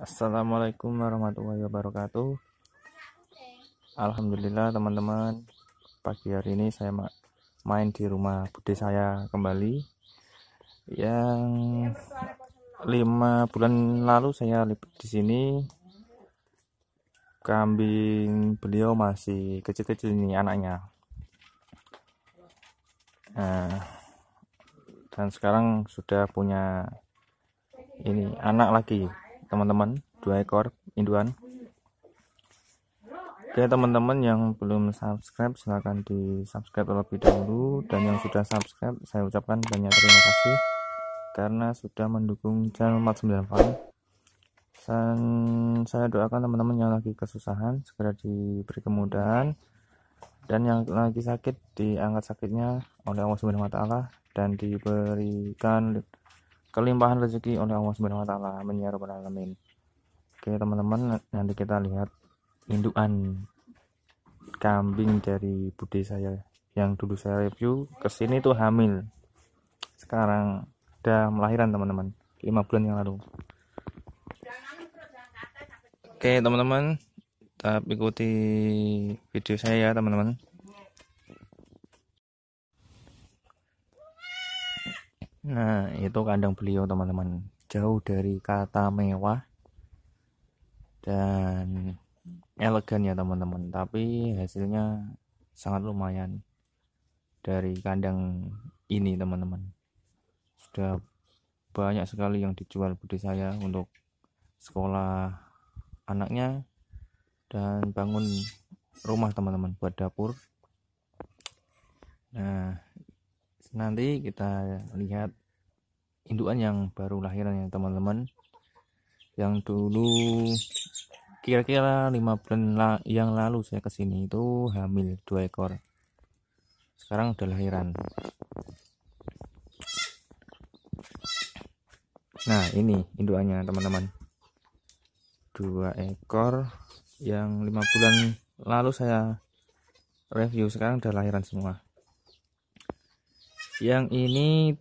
Assalamualaikum warahmatullahi wabarakatuh Alhamdulillah teman-teman Pagi hari ini saya main di rumah budi saya kembali Yang 5 bulan lalu saya di sini Kambing beliau masih kecil-kecil ini anaknya nah, Dan sekarang sudah punya ini anak lagi teman-teman dua ekor induan oke teman-teman yang belum subscribe silahkan di subscribe terlebih dahulu dan yang sudah subscribe saya ucapkan banyak terima kasih karena sudah mendukung channel 9 Farm dan saya doakan teman-teman yang lagi kesusahan segera diberi kemudahan dan yang lagi sakit diangkat sakitnya oleh Allah Subhanahu wa taala dan diberikan kelimpahan rezeki oleh Allah Subhanahu wa taala amin pada alamin oke teman-teman nanti kita lihat indukan kambing dari budi saya yang dulu saya review ke sini tuh hamil sekarang udah melahiran teman-teman 5 bulan yang lalu oke teman-teman tetap ikuti video saya ya teman-teman Nah, itu kandang beliau, teman-teman. Jauh dari kata mewah dan elegan ya, teman-teman. Tapi hasilnya sangat lumayan dari kandang ini, teman-teman. Sudah banyak sekali yang dijual budi saya untuk sekolah anaknya dan bangun rumah teman-teman buat dapur. Nah, nanti kita lihat induan yang baru lahiran ya teman-teman yang dulu kira-kira lima bulan yang lalu saya kesini itu hamil dua ekor sekarang udah lahiran nah ini induannya teman-teman dua ekor yang lima bulan lalu saya review sekarang udah lahiran semua yang ini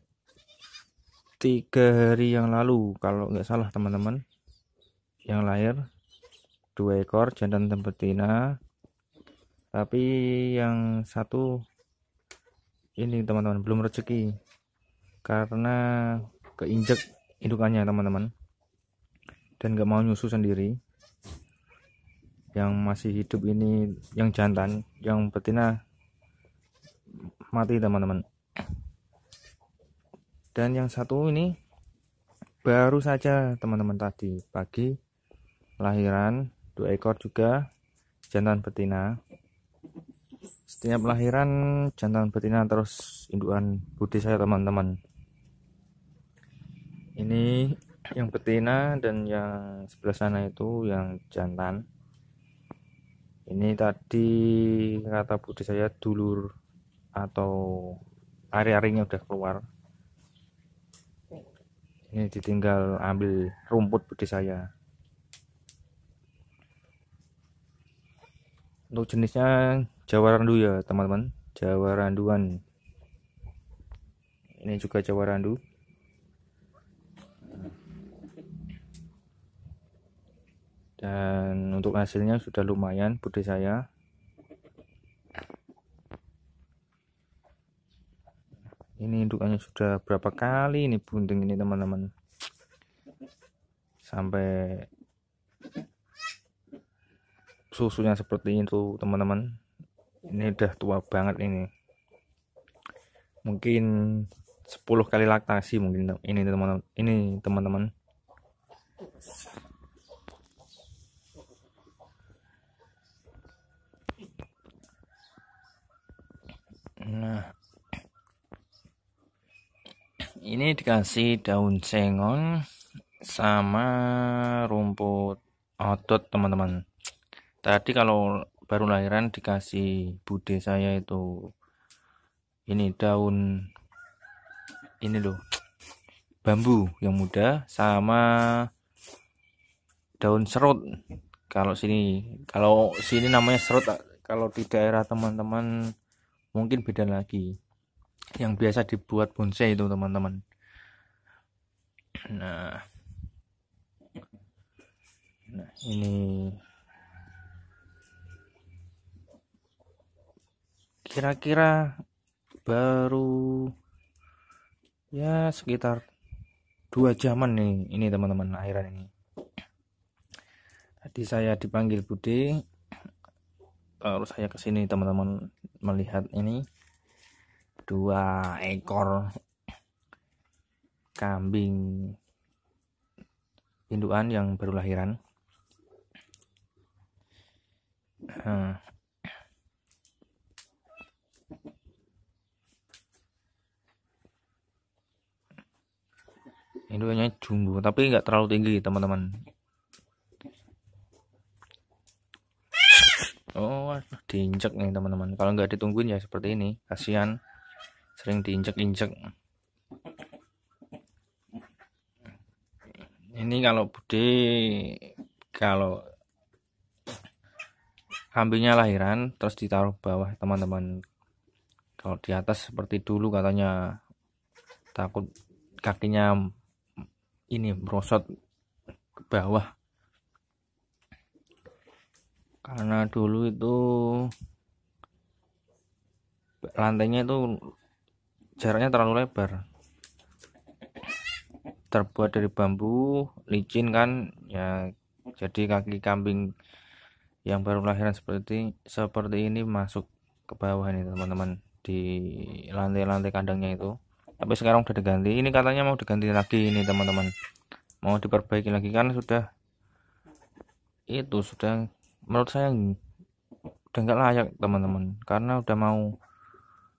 tiga hari yang lalu kalau nggak salah teman-teman yang lahir dua ekor jantan dan betina tapi yang satu ini teman-teman belum rezeki karena keinjek indukannya teman-teman dan nggak mau nyusu sendiri yang masih hidup ini yang jantan yang betina mati teman-teman dan yang satu ini baru saja teman-teman tadi pagi lahiran dua ekor juga jantan betina setiap lahiran jantan betina terus induan budi saya teman-teman ini yang betina dan yang sebelah sana itu yang jantan ini tadi kata budi saya dulur atau ari-arinya udah keluar ini ditinggal ambil rumput budi saya untuk jenisnya Jawa Randu ya teman-teman Jawa Randuan ini juga Jawa Randu dan untuk hasilnya sudah lumayan budi saya ini indukannya sudah berapa kali ini bunting ini teman-teman sampai susunya seperti itu teman-teman ini udah tua banget ini mungkin 10 kali laktasi mungkin ini teman-teman ini teman-teman nah ini dikasih daun sengon sama rumput otot teman-teman tadi kalau baru lahiran dikasih bude saya itu ini daun ini loh bambu yang muda sama daun serut kalau sini kalau sini namanya serut kalau di daerah teman-teman mungkin beda lagi yang biasa dibuat bonsai itu teman-teman nah nah ini kira-kira baru ya sekitar dua jaman nih ini teman-teman airan ini tadi saya dipanggil budi, terus saya kesini teman-teman melihat ini dua ekor kambing induan yang baru lahiran hmm. induannya jumbo tapi nggak terlalu tinggi teman-teman oh diinjek nih teman-teman kalau nggak ditungguin ya seperti ini kasihan sering diinjek-injek ini kalau Bude kalau kambingnya lahiran terus ditaruh bawah teman-teman kalau di atas seperti dulu katanya takut kakinya ini merosot ke bawah karena dulu itu lantainya itu jaraknya terlalu lebar terbuat dari bambu licin kan ya jadi kaki kambing yang baru lahiran seperti seperti ini masuk ke bawah ini teman-teman di lantai-lantai kandangnya itu tapi sekarang udah diganti ini katanya mau diganti lagi ini teman-teman mau diperbaiki lagi kan sudah itu sudah menurut saya udah nggak layak teman-teman karena udah mau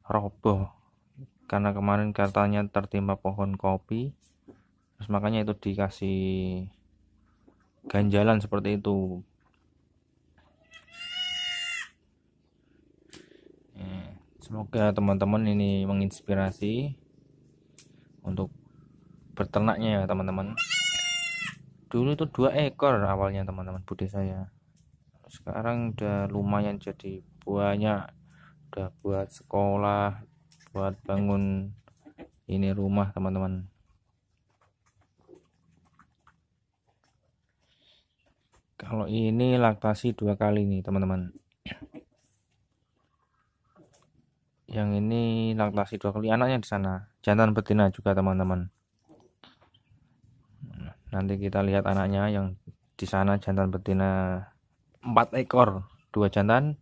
roboh karena kemarin katanya tertimpa pohon kopi terus makanya itu dikasih ganjalan seperti itu eh, semoga teman-teman ini menginspirasi untuk berternaknya ya teman-teman dulu itu dua ekor awalnya teman-teman budi saya sekarang udah lumayan jadi banyak udah buat sekolah buat bangun ini rumah teman-teman kalau ini laktasi dua kali nih teman-teman yang ini laktasi dua kali anaknya di sana jantan betina juga teman-teman nanti kita lihat anaknya yang di sana jantan betina empat ekor dua jantan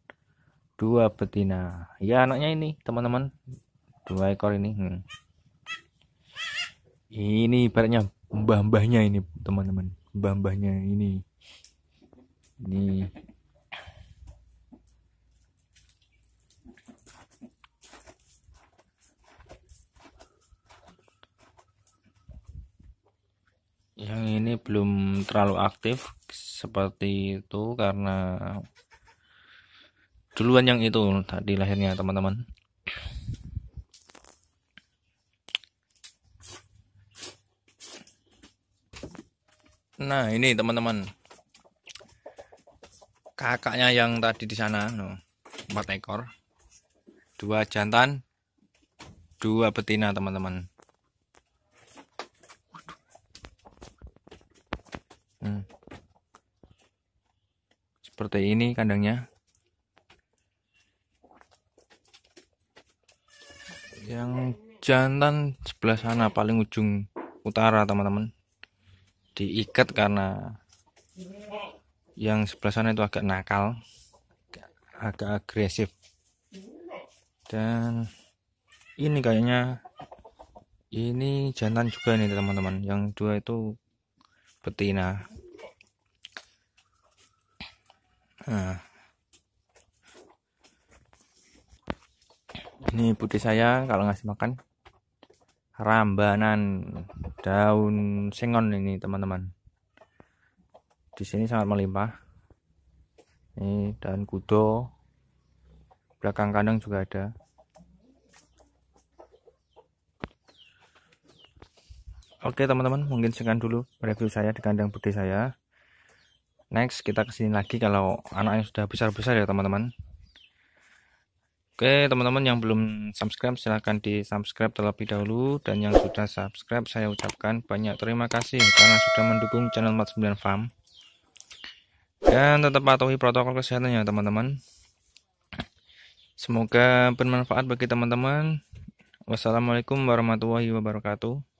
dua betina ya anaknya ini teman-teman dua ekor ini hmm. ini ibaratnya mbah-mbahnya ini teman-teman mbah-mbahnya ini ini yang ini belum terlalu aktif seperti itu karena duluan yang itu tadi lahirnya teman-teman Nah, ini teman-teman. Kakaknya yang tadi di sana, no, ekor. Dua jantan, dua betina, teman-teman. Hmm. Seperti ini kandangnya. Yang jantan sebelah sana paling ujung utara, teman-teman diikat karena yang sebelah sana itu agak nakal agak agresif dan ini kayaknya ini jantan juga nih teman-teman yang dua itu betina nah ini putih saya kalau ngasih makan rambanan daun sengon ini teman-teman di sini sangat melimpah ini daun kudo belakang kandang juga ada Oke teman-teman mungkin sekian dulu review saya di kandang putih saya Next kita kesini lagi kalau anaknya sudah besar-besar ya teman-teman Oke, teman-teman yang belum subscribe silahkan di subscribe terlebih dahulu dan yang sudah subscribe saya ucapkan banyak terima kasih karena sudah mendukung channel 49 Farm. Dan tetap patuhi protokol kesehatan ya teman-teman. Semoga bermanfaat bagi teman-teman. Wassalamualaikum warahmatullahi wabarakatuh.